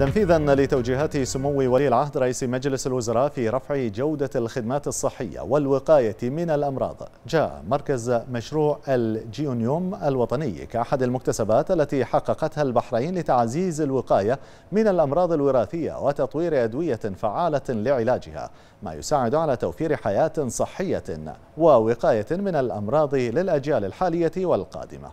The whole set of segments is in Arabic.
تنفيذا لتوجيهات سمو ولي العهد رئيس مجلس الوزراء في رفع جودة الخدمات الصحية والوقاية من الأمراض جاء مركز مشروع الجيونيوم الوطني كأحد المكتسبات التي حققتها البحرين لتعزيز الوقاية من الأمراض الوراثية وتطوير أدوية فعالة لعلاجها ما يساعد على توفير حياة صحية ووقاية من الأمراض للأجيال الحالية والقادمة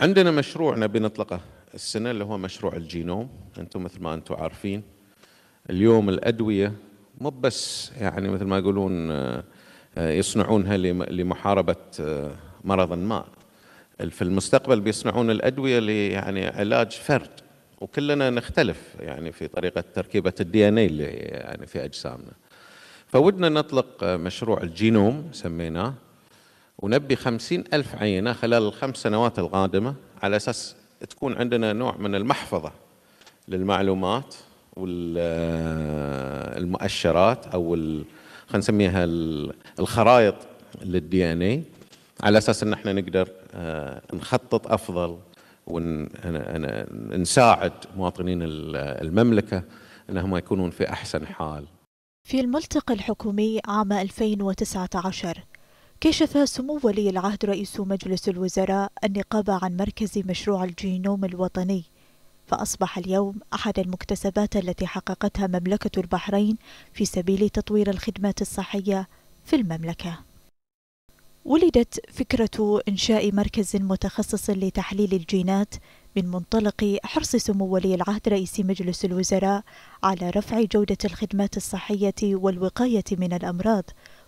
عندنا مشروعنا بنطلقه السنة اللي هو مشروع الجينوم أنتم مثل ما أنتم عارفين اليوم الأدوية مو بس يعني مثل ما يقولون آه، يصنعونها لمحاربة آه، مرض ما في المستقبل بيصنعون الأدوية يعني علاج فرد وكلنا نختلف يعني في طريقة تركيبة الدي ان اي اللي يعني في أجسامنا فودنا نطلق آه، مشروع الجينوم سميناه ونبي خمسين ألف عينة خلال الخمس سنوات القادمة على أساس تكون عندنا نوع من المحفظة للمعلومات والمؤشرات أو خلينا نسميها الخرائط للدي ان اي على اساس ان احنا نقدر آه، نخطط افضل ونساعد مواطنين المملكه انهم يكونون في احسن حال. في الملتقى الحكومي عام 2019 كشف سمو ولي العهد رئيس مجلس الوزراء النقاب عن مركز مشروع الجينوم الوطني فأصبح اليوم أحد المكتسبات التي حققتها مملكة البحرين في سبيل تطوير الخدمات الصحية في المملكة ولدت فكرة إنشاء مركز متخصص لتحليل الجينات من منطلق حرص سمو ولي العهد رئيس مجلس الوزراء على رفع جودة الخدمات الصحية والوقاية من الأمراض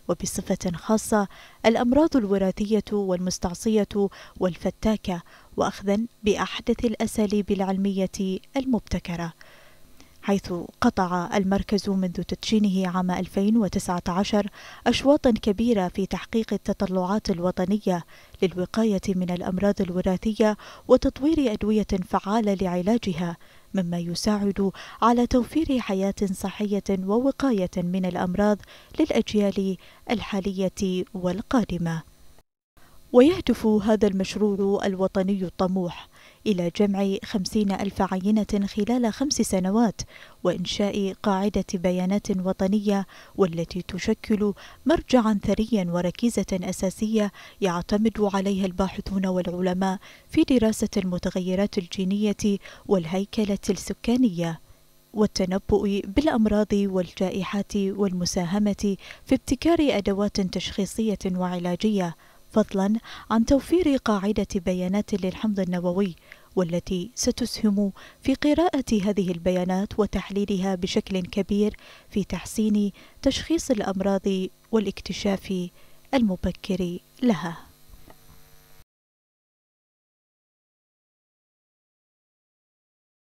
وبصفة خاصة الأمراض الوراثية والمستعصية والفتاكة وأخذا بأحدث الأساليب العلمية المبتكرة حيث قطع المركز منذ تدشينه عام 2019 أشواطا كبيرة في تحقيق التطلعات الوطنية للوقاية من الأمراض الوراثية وتطوير أدوية فعالة لعلاجها مما يساعد على توفير حياة صحية ووقاية من الأمراض للأجيال الحالية والقادمة ويهدف هذا المشروع الوطني الطموح إلى جمع خمسين ألف عينة خلال خمس سنوات وإنشاء قاعدة بيانات وطنية والتي تشكل مرجعا ثريا وركيزة أساسية يعتمد عليها الباحثون والعلماء في دراسة المتغيرات الجينية والهيكلة السكانية والتنبؤ بالامراض والجائحات والمساهمه في ابتكار ادوات تشخيصيه وعلاجيه فضلا عن توفير قاعدة بيانات للحمض النووي والتي ستسهم في قراءة هذه البيانات وتحليلها بشكل كبير في تحسين تشخيص الأمراض والاكتشاف المبكر لها